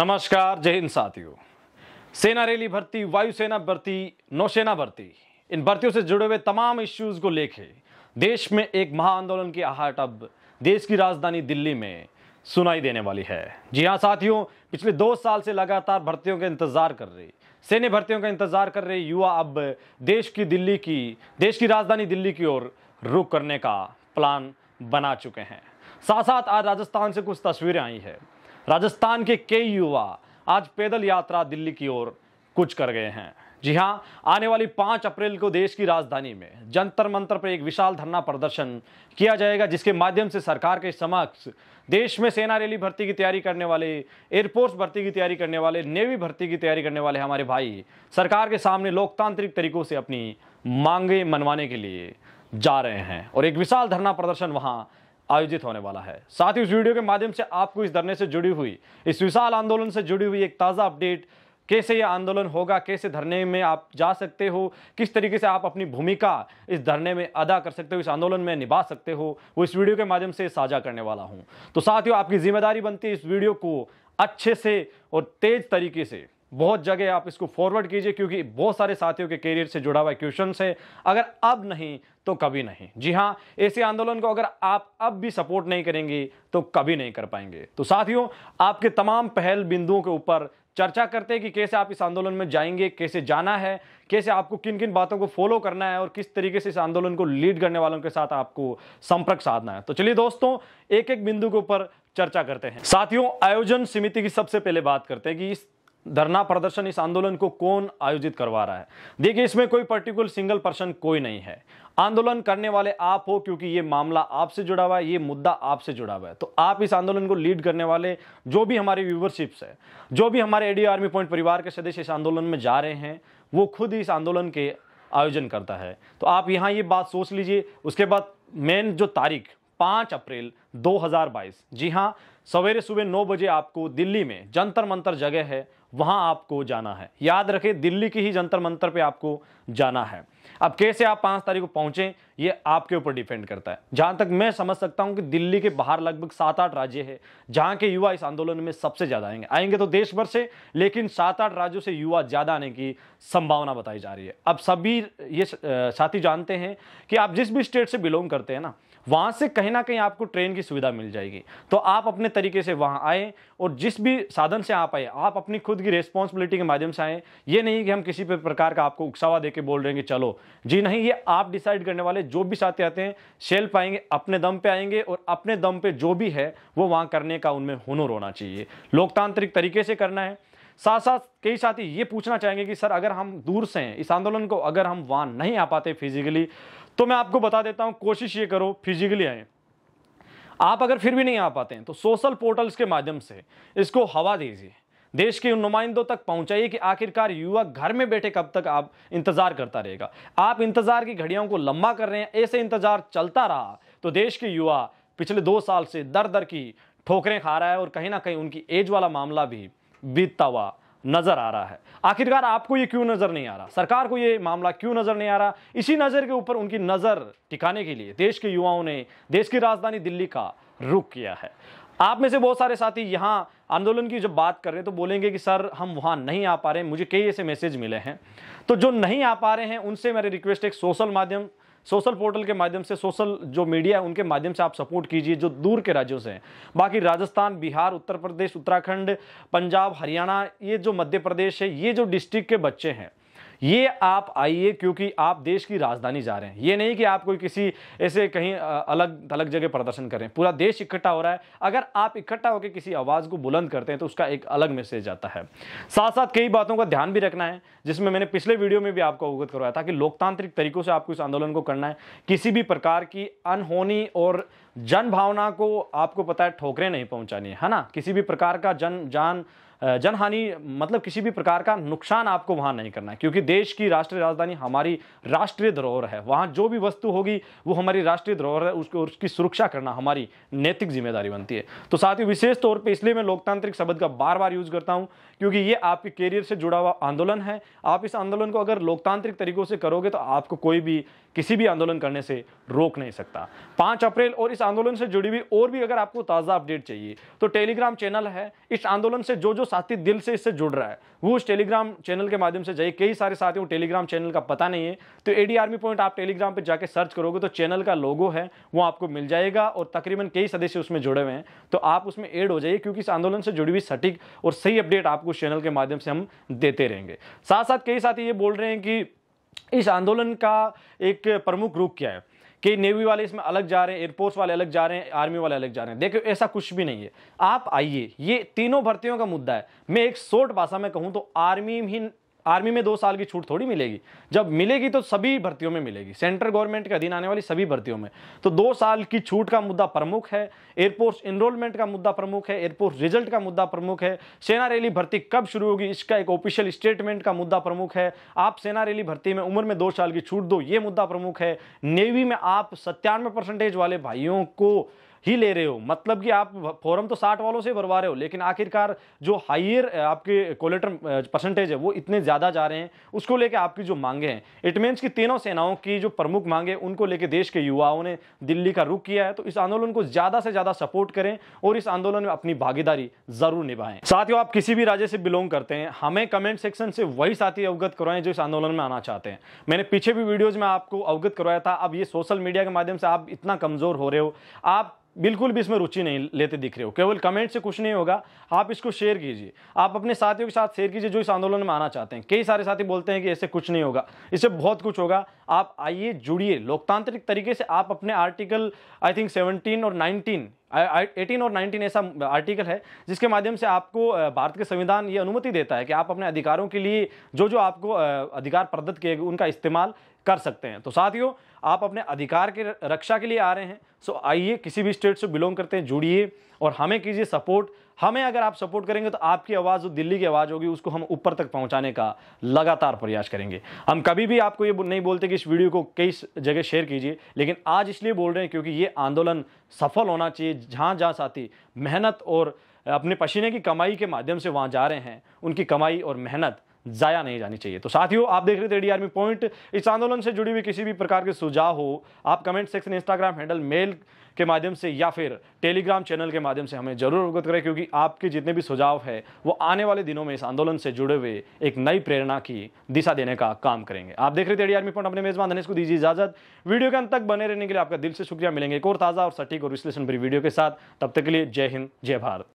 नमस्कार जय हिंद साथियों सेना रैली भर्ती वायुसेना भर्ती नौसेना भर्ती इन भर्तियों से जुड़े हुए तमाम इश्यूज को लेके देश में एक महाआंदोलन की आहट अब देश की राजधानी दिल्ली में सुनाई देने वाली है जी हाँ साथियों पिछले दो साल से लगातार भर्तियों का इंतजार कर रही सेने भर्तियों का इंतजार कर रहे युवा अब देश की दिल्ली की देश की राजधानी दिल्ली की ओर रुख करने का प्लान बना चुके हैं साथ साथ आज राजस्थान से कुछ तस्वीरें आई है राजस्थान के कई युवा आज पैदल यात्रा दिल्ली की ओर कुछ कर गए हैं जी हाँ आने वाली पांच अप्रैल को देश की राजधानी में जंतर मंतर पर एक विशाल धरना प्रदर्शन किया जाएगा जिसके माध्यम से सरकार के समक्ष देश में सेना रैली भर्ती की तैयारी करने वाले एयरफोर्स भर्ती की तैयारी करने वाले नेवी भर्ती की तैयारी करने वाले हमारे भाई सरकार के सामने लोकतांत्रिक तरीकों से अपनी मांगे मनवाने के लिए जा रहे हैं और एक विशाल धरना प्रदर्शन वहाँ आयोजित होने वाला है साथ ही इस वीडियो के माध्यम से आपको इस धरने से जुड़ी हुई इस विशाल आंदोलन से जुड़ी हुई एक ताज़ा अपडेट कैसे यह आंदोलन होगा कैसे धरने में आप जा सकते हो किस तरीके से आप अपनी भूमिका इस धरने में अदा कर सकते हो इस आंदोलन में निभा सकते हो वो इस वीडियो के माध्यम से साझा करने वाला हूँ तो साथियों आपकी जिम्मेदारी बनती है इस वीडियो को अच्छे से और तेज तरीके से बहुत जगह आप इसको फॉरवर्ड कीजिए क्योंकि बहुत सारे साथियों के करियर से जुड़ा हुआ क्वेश्चन है अगर अब नहीं तो कभी नहीं जी हाँ ऐसे आंदोलन को अगर आप अब भी सपोर्ट नहीं करेंगे तो कभी नहीं कर पाएंगे तो साथियों आपके तमाम पहल बिंदुओं के ऊपर चर्चा करते हैं कि कैसे आप इस आंदोलन में जाएंगे कैसे जाना है कैसे आपको किन किन बातों को फॉलो करना है और किस तरीके से इस आंदोलन को लीड करने वालों के साथ आपको संपर्क साधना है तो चलिए दोस्तों एक एक बिंदु के ऊपर चर्चा करते हैं साथियों आयोजन समिति की सबसे पहले बात करते हैं कि इस धरना प्रदर्शन इस आंदोलन को कौन आयोजित करवा रहा है देखिए इसमें कोई पर्टिकुलर सिंगल पर्सन कोई नहीं है आंदोलन करने वाले आप हो क्योंकि ये मामला आपसे जुड़ा हुआ है ये मुद्दा आपसे जुड़ा हुआ है तो आप इस आंदोलन को लीड करने वाले जो भी हमारे व्यूवरशिप्स है जो भी हमारे एडी आर्मी पॉइंट परिवार के सदस्य इस आंदोलन में जा रहे हैं वो खुद इस आंदोलन के आयोजन करता है तो आप यहाँ ये बात सोच लीजिए उसके बाद मेन जो तारीख पाँच अप्रैल 2022 जी हाँ सवेरे सुबह नौ बजे आपको दिल्ली में जंतर मंतर जगह है वहां आपको जाना है याद रखे दिल्ली की ही जंतर मंतर पे आपको जाना है अब कैसे आप पांच तारीख को पहुंचे ये आपके ऊपर डिपेंड करता है जहां तक मैं समझ सकता हूं कि दिल्ली के बाहर लगभग सात आठ राज्य है जहां के युवा इस आंदोलन में सबसे ज्यादा आएंगे आएंगे तो देश भर से लेकिन सात आठ राज्यों से युवा ज्यादा आने की संभावना बताई जा रही है अब सभी ये साथी जानते हैं कि आप जिस भी स्टेट से बिलोंग करते हैं ना वहाँ से कहीं ना कहीं आपको ट्रेन की सुविधा मिल जाएगी तो आप अपने तरीके से वहाँ आए और जिस भी साधन से आप आए आप अपनी खुद की रिस्पॉन्सिबिलिटी के माध्यम से आए ये नहीं कि हम किसी भी प्रकार का आपको उकसावा दे के बोल रहे हैं कि चलो जी नहीं ये आप डिसाइड करने वाले जो भी साथी आते हैं सेल्फ आएंगे अपने दम पर आएंगे और अपने दम पर जो भी है वो वहाँ करने का उनमें हुनर होना चाहिए लोकतांत्रिक तरीके से करना है साथ साथ कई साथी ये पूछना चाहेंगे कि सर अगर हम दूर से हैं इस आंदोलन को अगर हम वहाँ नहीं आ पाते फिजिकली तो मैं आपको बता देता हूँ कोशिश ये करो फिजिकली आए आप अगर फिर भी नहीं आ पाते हैं तो सोशल पोर्टल्स के माध्यम से इसको हवा दीजिए देश के उन नुमाइंदों तक पहुंचाइए कि आखिरकार युवा घर में बैठे कब तक आप इंतजार करता रहेगा आप इंतजार की घड़ियों को लंबा कर रहे हैं ऐसे इंतजार चलता रहा तो देश के युवा पिछले दो साल से दर दर की ठोकरें खा रहा है और कहीं ना कहीं उनकी एज वाला मामला भी बीतता हुआ नज़र आ रहा है आखिरकार आपको ये क्यों नज़र नहीं आ रहा सरकार को ये मामला क्यों नज़र नहीं आ रहा इसी नज़र के ऊपर उनकी नज़र टिकाने के लिए देश के युवाओं ने देश की राजधानी दिल्ली का रुख किया है आप में से बहुत सारे साथी यहाँ आंदोलन की जब बात कर रहे हैं तो बोलेंगे कि सर हम वहाँ नहीं आ पा रहे मुझे कई ऐसे मैसेज मिले हैं तो जो नहीं आ पा रहे हैं उनसे मेरी रिक्वेस्ट एक सोशल माध्यम सोशल पोर्टल के माध्यम से सोशल जो मीडिया है उनके माध्यम से आप सपोर्ट कीजिए जो दूर के राज्यों से हैं बाकी राजस्थान बिहार उत्तर प्रदेश उत्तराखंड पंजाब हरियाणा ये जो मध्य प्रदेश है ये जो डिस्ट्रिक्ट के बच्चे हैं ये आप आइए क्योंकि आप देश की राजधानी जा रहे हैं ये नहीं कि आप कोई किसी ऐसे कहीं अलग अलग जगह प्रदर्शन करें पूरा देश इकट्ठा हो रहा है अगर आप इकट्ठा होकर किसी आवाज़ को बुलंद करते हैं तो उसका एक अलग मैसेज आता है साथ साथ कई बातों का ध्यान भी रखना है जिसमें मैंने पिछले वीडियो में भी आपको अवगत करवाया था कि लोकतांत्रिक तरीकों से आपको इस आंदोलन को करना है किसी भी प्रकार की अनहोनी और जन भावना को आपको पता है ठोकरें नहीं पहुंचानी है ना किसी भी प्रकार का जन जान जन हानि मतलब किसी भी प्रकार का नुकसान आपको वहां नहीं करना है क्योंकि देश की राष्ट्रीय राजधानी हमारी राष्ट्रीय धरोहर है वहां जो भी वस्तु होगी वो हमारी राष्ट्रीय धरोहर है उसको उसकी सुरक्षा करना हमारी नैतिक जिम्मेदारी बनती है तो साथ ही विशेष तौर पर इसलिए मैं लोकतांत्रिक शब्द का बार बार यूज करता हूँ क्योंकि ये आपके करियर से जुड़ा हुआ आंदोलन है आप इस आंदोलन को अगर लोकतांत्रिक तरीकों से करोगे तो आपको कोई भी किसी भी आंदोलन करने से रोक नहीं सकता पाँच अप्रैल और इस आंदोलन से जुड़ी हुई और भी अगर आपको ताज़ा अपडेट चाहिए तो टेलीग्राम चैनल है इस आंदोलन से जो जो साथी दिल से इससे जुड़ रहा है वो उस टेलीग्राम चैनल के माध्यम से जाइए कई सारे साथियों टेलीग्राम चैनल का पता नहीं है तो एडी आर्मी पॉइंट आप टेलीग्राम पर जाकर सर्च करोगे तो चैनल का लोगो है वो आपको मिल जाएगा और तकरीबन कई सदस्य उसमें जुड़े हुए हैं तो आप उसमें एड हो जाइए क्योंकि इस आंदोलन से जुड़ी हुई सटीक और सही अपडेट आपको उस चैनल के माध्यम से हम देते रहेंगे साथ साथ कई साथी ये बोल रहे हैं कि इस आंदोलन का एक प्रमुख रूप क्या है कि नेवी वाले इसमें अलग जा रहे हैं एयरफोर्स वाले अलग जा रहे हैं आर्मी वाले अलग जा रहे हैं देखो ऐसा कुछ भी नहीं है आप आइए ये तीनों भर्तियों का मुद्दा है मैं एक शोर्ट भाषा में कहूँ तो आर्मी ही आर्मी में दो साल की छूट थोड़ी मिलेगी जब मिलेगी तो सभी भर्तियों में मिलेगी सेंट्रल गवर्नमेंट के अधीन आने वाली सभी भर्तियों में तो दो साल की छूट का मुद्दा प्रमुख है एयरफोर्स इनरोलमेंट का मुद्दा प्रमुख है एयरफोर्स रिजल्ट का मुद्दा प्रमुख है सेना रैली भर्ती कब शुरू होगी इसका एक ऑफिशियल स्टेटमेंट का मुद्दा प्रमुख है आप सेना रैली भर्ती में उम्र में दो साल की छूट दो ये मुद्दा प्रमुख है नेवी में आप सत्तानवे वाले भाइयों को ही ले रहे हो मतलब कि आप फोरम तो साठ वालों से भरवा रहे हो लेकिन आखिरकार जो हाइयर आपके कोलेटर परसेंटेज है वो इतने ज़्यादा जा रहे हैं उसको लेकर आपकी जो मांगे हैं इट मीन्स कि तीनों सेनाओं की जो प्रमुख मांगे उनको लेकर देश के युवाओं ने दिल्ली का रुख किया है तो इस आंदोलन को ज़्यादा से ज़्यादा सपोर्ट करें और इस आंदोलन में अपनी भागीदारी ज़रूर निभाएं साथियों आप किसी भी राज्य से बिलोंग करते हैं हमें कमेंट सेक्शन से वही साथी अवगत करवाएं जो इस आंदोलन में आना चाहते हैं मैंने पीछे भी वीडियोज़ में आपको अवगत करवाया था अब ये सोशल मीडिया के माध्यम से आप इतना कमज़ोर हो रहे हो आप बिल्कुल भी इसमें रुचि नहीं लेते दिख रहे हो केवल कमेंट से कुछ नहीं होगा आप इसको शेयर कीजिए आप अपने साथियों के साथ शेयर कीजिए जो इस आंदोलन में आना चाहते हैं कई सारे साथी बोलते हैं कि ऐसे कुछ नहीं होगा इससे बहुत कुछ होगा आप आइए जुड़िए लोकतांत्रिक तरीके से आप अपने आर्टिकल आई थिंक 17 और 19 18 और 19 ऐसा आर्टिकल है जिसके माध्यम से आपको भारत के संविधान ये अनुमति देता है कि आप अपने अधिकारों के लिए जो जो आपको अधिकार प्रदत्त किए गए उनका इस्तेमाल कर सकते हैं तो साथियों आप अपने अधिकार के रक्षा के लिए आ रहे हैं सो आइए किसी भी स्टेट से बिलोंग करते हैं जुड़िए और हमें कीजिए सपोर्ट हमें अगर आप सपोर्ट करेंगे तो आपकी आवाज़ जो दिल्ली की आवाज़ होगी उसको हम ऊपर तक पहुंचाने का लगातार प्रयास करेंगे हम कभी भी आपको ये नहीं बोलते कि इस वीडियो को कई जगह शेयर कीजिए लेकिन आज इसलिए बोल रहे हैं क्योंकि ये आंदोलन सफल होना चाहिए जहाँ जहाँ साथी मेहनत और अपने पसीने की कमाई के माध्यम से वहाँ जा रहे हैं उनकी कमाई और मेहनत जाया नहीं जानी चाहिए तो साथियों आप देख रहे थे डी आर्मी पॉइंट इस आंदोलन से जुड़ी हुई किसी भी प्रकार के सुझाव हो आप comment section Instagram handle mail के माध्यम से या फिर टेलीग्राम चैनल के माध्यम से हमें जरूर अवगत करें क्योंकि आपके जितने भी सुझाव है वो आने वाले दिनों में इस आंदोलन से जुड़े हुए एक नई प्रेरणा की दिशा देने का काम करेंगे आप देख रहे थे आर्मी पॉइंट अपने मेजबान धनेश को दीजिए इजाजत वीडियो के अंत तक बने रहने के लिए आपका दिल से शुक्रिया मिलेंगे एक और ताज़ा और सटीक और विश्लेषण भरी वीडियो के साथ तब तक के लिए जय हिंद जय भारत